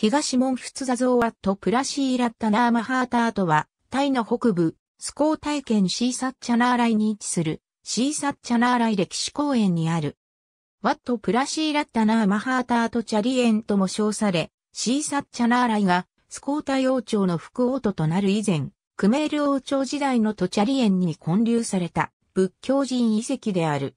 東門仏座像ワットプラシーラッタナーマハーターとは、タイの北部、スコー体験シーサッチャナーライに位置する、シーサッチャナーライ歴史公園にある。ワットプラシーラッタナーマハーターとチャリエンとも称され、シーサッチャナーライが、スコータ王朝の副王都となる以前、クメール王朝時代のトチャリエンに建立された、仏教人遺跡である。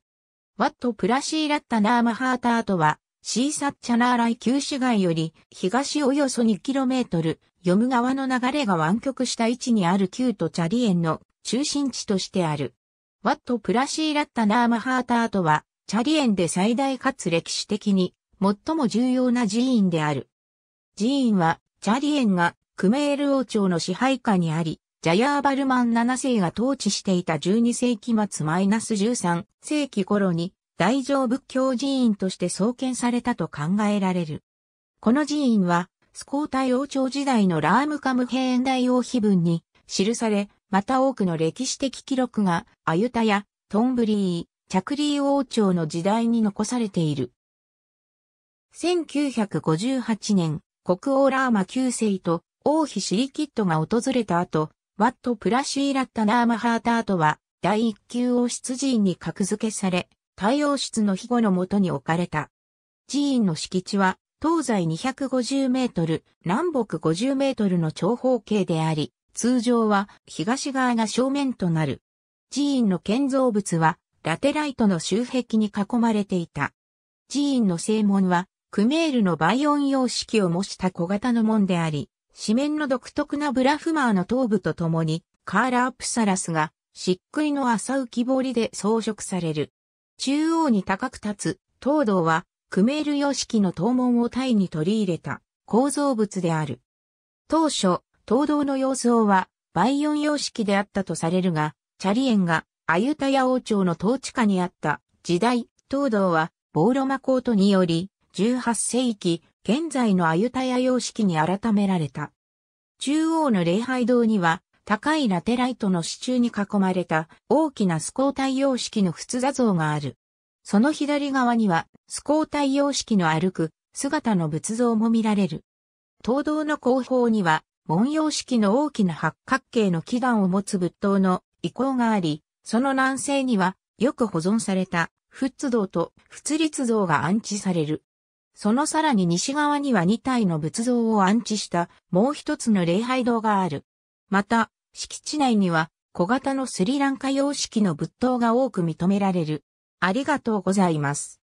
ワットプラシーラッタナーマハーターとは、シーサッチャナーライ旧市街より東およそ 2km、ヨム川の流れが湾曲した位置にある旧都チャリ園の中心地としてある。ワット・プラシーラッタ・ナーマハーターとは、チャリ園で最大かつ歴史的に最も重要な寺院である。寺院は、チャリ園がクメール王朝の支配下にあり、ジャヤーバルマン7世が統治していた12世紀末 -13 世紀頃に大乗仏教寺院として創建されたと考えられる。この寺院は、スコータイ王朝時代のラームカムヘーン大王碑文に記され、また多くの歴史的記録がアユタやトンブリー、チャクリー王朝の時代に残されている。1958年、国王ラーマ9世と王妃シリキットが訪れた後、ワット・プラシーラッタ・ナーマハータートは第一級王室寺院に格付けされ、太陽室の庇護のもとに置かれた。寺院の敷地は、東西250メートル、南北50メートルの長方形であり、通常は東側が正面となる。寺院の建造物は、ラテライトの周壁に囲まれていた。寺院の正門は、クメールのバイオン様式を模した小型の門であり、紙面の独特なブラフマーの頭部とともに、カーラープサラスが、漆喰の浅浮き彫りで装飾される。中央に高く立つ、東堂は、クメール様式の東門をタイに取り入れた構造物である。当初、東堂の様相は、バイオン様式であったとされるが、チャリエンが、アユタヤ王朝の統治下にあった時代、東堂は、ボーロマコートにより、18世紀、現在のアユタヤ様式に改められた。中央の礼拝堂には、高いラテライトの支柱に囲まれた大きなスコータイ様式の仏座像がある。その左側には、スコータイ様式の歩く姿の仏像も見られる。東道の後方には、文様式の大きな八角形の祈願を持つ仏塔の遺構があり、その南西には、よく保存された、仏像と仏立像が安置される。そのさらに西側には2体の仏像を安置したもう一つの礼拝堂がある。また、敷地内には小型のスリランカ様式の仏塔が多く認められる。ありがとうございます。